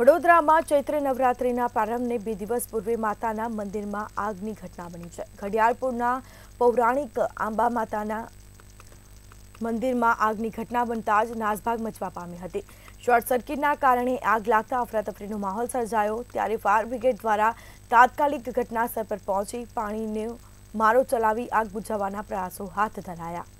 વડોદરામાં ચૈત્ર નવરાત્રિના પ્રારંભને બે દિવસ પૂર્વે માતાના મંદિરમાં આગની ઘટના બની છે ઘડિયાળપુરના પૌરાણિક આંબા માતાના મંદિરમાં આગની ઘટના બનતા જ નાસભાગ મચવા પામી હતી શોર્ટ સર્કિટના કારણે આગ લાગતા અફરાતફરીનો માહોલ સર્જાયો ત્યારે ફાયર બ્રિગેડ દ્વારા તાત્કાલિક ઘટનાસ્થળ પર પહોંચી પાણીને મારો ચલાવી આગ બુઝાવવાના પ્રયાસો હાથ ધરાયા